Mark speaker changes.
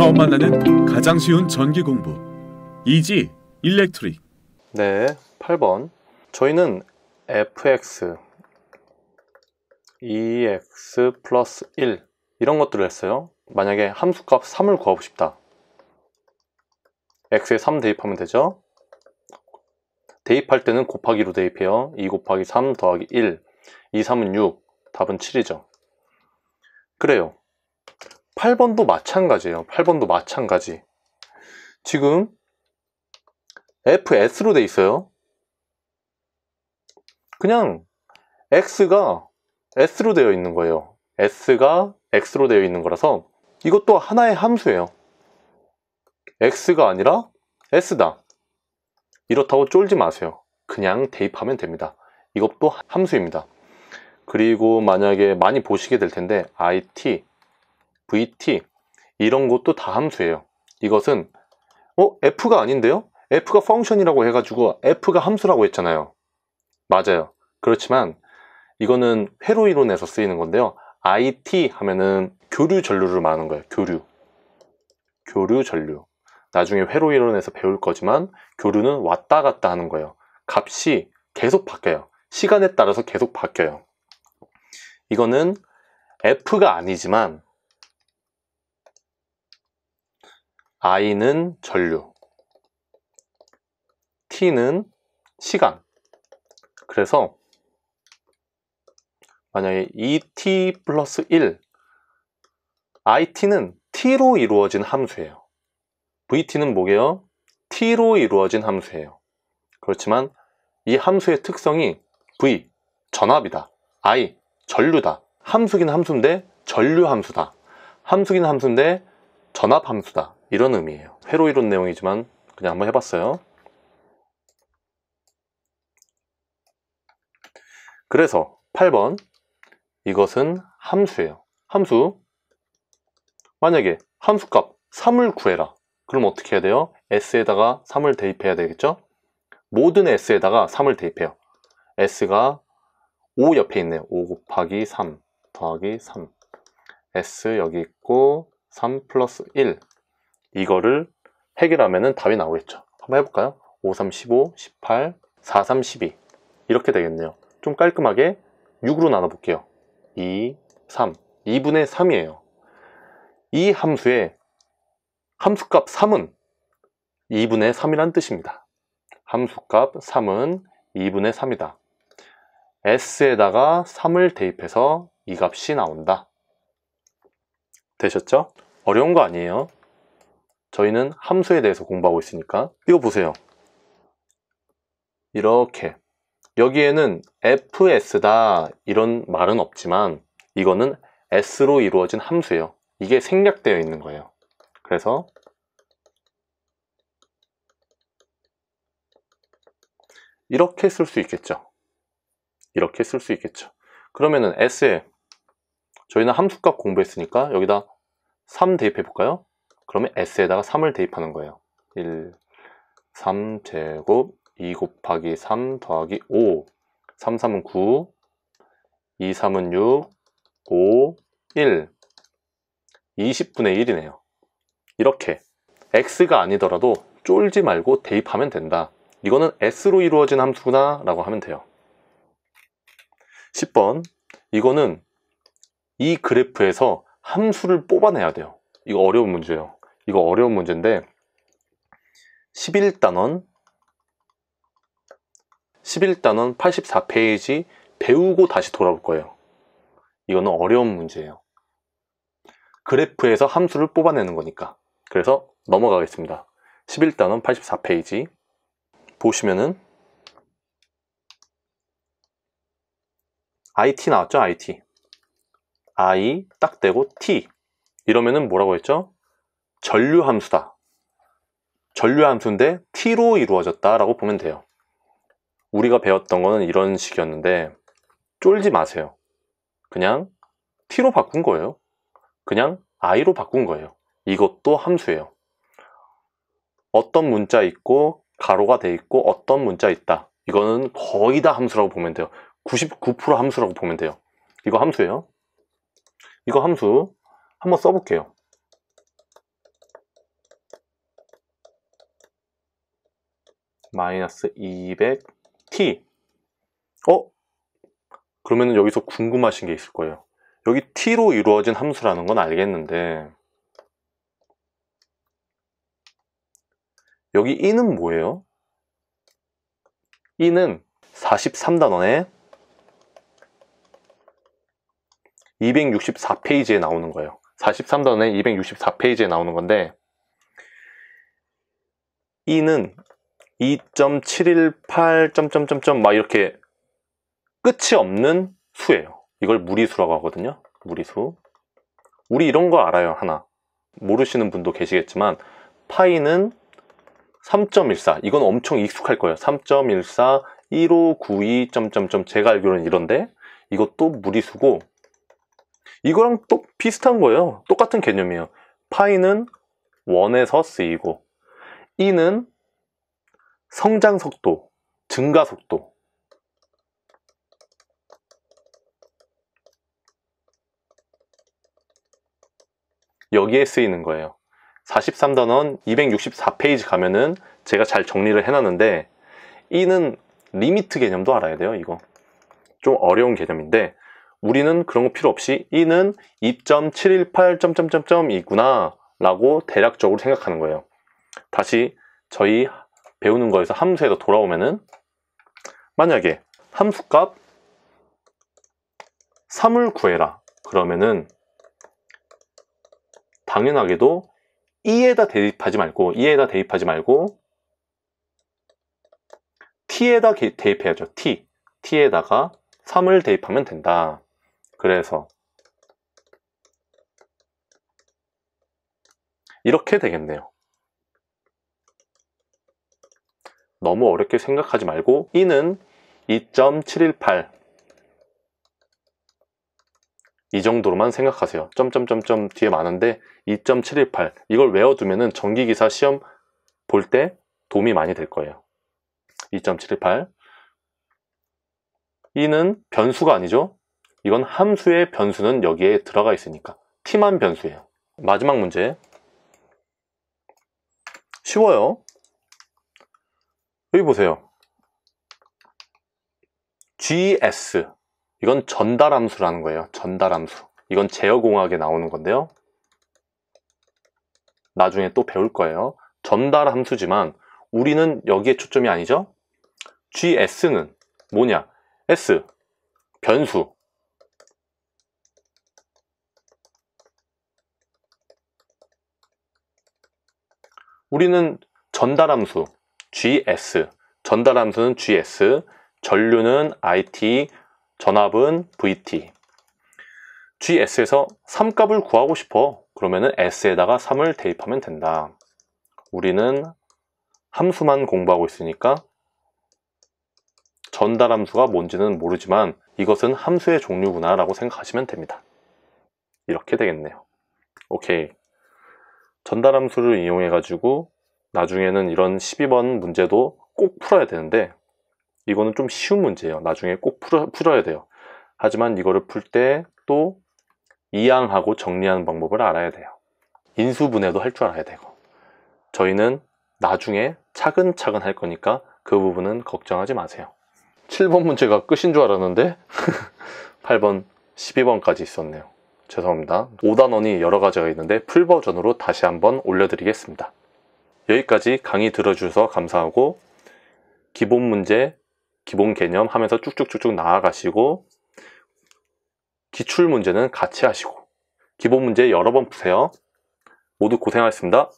Speaker 1: 처음 만나는 가장 쉬운 전기 공부 이지 일렉트릭 네 8번 저희는 fx ex 플러스 1 이런 것들을 했어요 만약에 함수값 3을 구하고 싶다 x에 3 대입하면 되죠 대입할 때는 곱하기로 대입해요 2 곱하기 3 더하기 1 2, 3은 6 답은 7이죠 그래요 8번도 마찬가지예요. 8번도 마찬가지. 지금 fs로 돼 있어요. 그냥 x가 s로 되어 있는 거예요. s가 x로 되어 있는 거라서 이것도 하나의 함수예요. x가 아니라 s다. 이렇다고 쫄지 마세요. 그냥 대입하면 됩니다. 이것도 함수입니다. 그리고 만약에 많이 보시게 될 텐데 it VT 이런 것도 다 함수예요. 이것은 어? F가 아닌데요? F가 펑션이라고 해가지고 F가 함수라고 했잖아요. 맞아요. 그렇지만 이거는 회로 이론에서 쓰이는 건데요. IT 하면은 교류 전류를 말하는 거예요. 교류. 교류 전류. 나중에 회로 이론에서 배울 거지만 교류는 왔다 갔다 하는 거예요. 값이 계속 바뀌어요. 시간에 따라서 계속 바뀌어요. 이거는 F가 아니지만 I는 전류, T는 시간. 그래서 만약에 ET 플러스 1, IT는 T로 이루어진 함수예요. VT는 뭐게요? T로 이루어진 함수예요. 그렇지만 이 함수의 특성이 V, 전압이다. I, 전류다. 함수긴 함수인데 전류 함수다. 함수긴 함수인데 전압 함수다. 이런 의미예요 회로 이룬 내용이지만 그냥 한번 해봤어요 그래서 8번 이것은 함수예요 함수 만약에 함수값 3을 구해라 그럼 어떻게 해야 돼요? s에다가 3을 대입해야 되겠죠? 모든 s에다가 3을 대입해요 s가 5 옆에 있네요 5 곱하기 3 더하기 3 s 여기 있고 3 플러스 1 이거를 해결하면 답이 나오겠죠. 한번 해볼까요? 5, 3, 15, 18, 4, 3, 12 이렇게 되겠네요. 좀 깔끔하게 6으로 나눠볼게요. 2, 3, 2분의 3이에요. 이 함수의 함수값 3은 2분의 3이란 뜻입니다. 함수값 3은 2분의 3이다. s에다가 3을 대입해서 이 값이 나온다. 되셨죠? 어려운 거 아니에요. 저희는 함수에 대해서 공부하고 있으니까 이거 보세요. 이렇게 여기에는 fs다 이런 말은 없지만 이거는 s로 이루어진 함수예요. 이게 생략되어 있는 거예요. 그래서 이렇게 쓸 수 있겠죠. 이렇게 쓸 수 있겠죠. 그러면은 s에 저희는 함수값 공부했으니까 여기다 3 대입해 볼까요? 그러면 S에다가 3을 대입하는 거예요. 1, 3제곱, 2 곱하기 3 더하기 5, 3, 3은 9, 2, 3은 6, 5, 1, 20분의 1이네요. 이렇게 x가 아니더라도 쫄지 말고 대입하면 된다. 이거는 s로 이루어진 함수구나 라고 하면 돼요. 10번 이거는 이 그래프에서 함수를 뽑아내야 돼요. 이거 어려운 문제예요. 이거 어려운 문제인데 11단원 11단원 84페이지 배우고 다시 돌아올 거예요. 이거는 어려운 문제예요. 그래프에서 함수를 뽑아내는 거니까. 그래서 넘어가겠습니다. 11단원 84페이지 보시면은 IT 나왔죠? IT. I 딱 되고 T 이러면은 뭐라고 했죠? 전류함수다. 전류함수인데 T로 이루어졌다라고 보면 돼요. 우리가 배웠던 거는 이런 식이었는데 쫄지 마세요. 그냥 T로 바꾼 거예요. 그냥 I로 바꾼 거예요. 이것도 함수예요. 어떤 문자 있고 가로가 돼 있고 어떤 문자 있다. 이거는 거의 다 함수라고 보면 돼요. 99% 함수라고 보면 돼요. 이거 함수예요. 이거 함수 한번 써볼게요. 마이너스 200t 어? 그러면 여기서 궁금하신 게 있을 거예요 여기 t로 이루어진 함수라는 건 알겠는데 여기 e는 뭐예요? e는 43단원에 264페이지에 나오는 거예요 43단원에 264페이지에 나오는 건데 e 는 2.718. 점점점점 막 이렇게 끝이 없는 수예요. 이걸 무리수라고 하거든요. 무리수. 우리 이런 거 알아요, 하나. 모르시는 분도 계시겠지만 파이는 3.14. 이건 엄청 익숙할 거예요. 3.14, 1592. 점점점 제가 알기로는 이런데 이것도 무리수고 이거랑 또 비슷한 거예요. 똑같은 개념이에요. 파이는 1에서 쓰이고 2는 성장 속도, 증가 속도 여기에 쓰이는 거예요. 43단원 264페이지 가면은 제가 잘 정리를 해놨는데 이는 리미트 개념도 알아야 돼요. 이거 좀 어려운 개념인데 우리는 그런 거 필요 없이 이는 2.718.점점점이구나 라고 대략적으로 생각하는 거예요. 다시 저희 배우는 거에서 함수에서 돌아오면은 만약에 함수값 3을 구해라 그러면은 당연하게도 2에다 대입하지 말고 2에다 대입하지 말고 t에다 대입해야죠 t t에다가 3을 대입하면 된다 그래서 이렇게 되겠네요 너무 어렵게 생각하지 말고 이는 2.718 이 정도로만 생각하세요. 점점점점 뒤에 많은데 2.718 이걸 외워두면 전기기사 시험 볼 때 도움이 많이 될 거예요. 2.718 이는 변수가 아니죠. 이건 함수의 변수는 여기에 들어가 있으니까 t만 변수예요. 마지막 문제 쉬워요. 여기 보세요. GS 이건 전달함수라는 거예요. 전달함수. 이건 제어공학에 나오는 건데요. 나중에 또 배울 거예요. 전달함수지만 우리는 여기에 초점이 아니죠. GS는 뭐냐? S 변수 우리는 전달함수 GS, 전달 함수는 GS, 전류는 IT, 전압은 VT. GS에서 3값을 구하고 싶어. 그러면은 S에다가 3을 대입하면 된다. 우리는 함수만 공부하고 있으니까 전달 함수가 뭔지는 모르지만 이것은 함수의 종류구나 라고 생각하시면 됩니다. 이렇게 되겠네요. 오케이. 전달 함수를 이용해 가지고 나중에는 이런 12번 문제도 꼭 풀어야 되는데 이거는 좀 쉬운 문제예요. 나중에 꼭 풀어, 야 돼요. 하지만 이거를 풀 때 또 이항하고 정리하는 방법을 알아야 돼요. 인수분해도 할 줄 알아야 되고 저희는 나중에 차근차근 할 거니까 그 부분은 걱정하지 마세요. 7번 문제가 끝인 줄 알았는데 8번, 12번까지 있었네요. 죄송합니다. 5단원이 여러 가지가 있는데 풀 버전으로 다시 한번 올려드리겠습니다. 여기까지 강의 들어주셔서 감사하고 기본 문제, 기본 개념 하면서 쭉쭉쭉쭉 나아가시고 기출 문제는 같이 하시고 기본 문제 여러 번 푸세요. 모두 고생하셨습니다.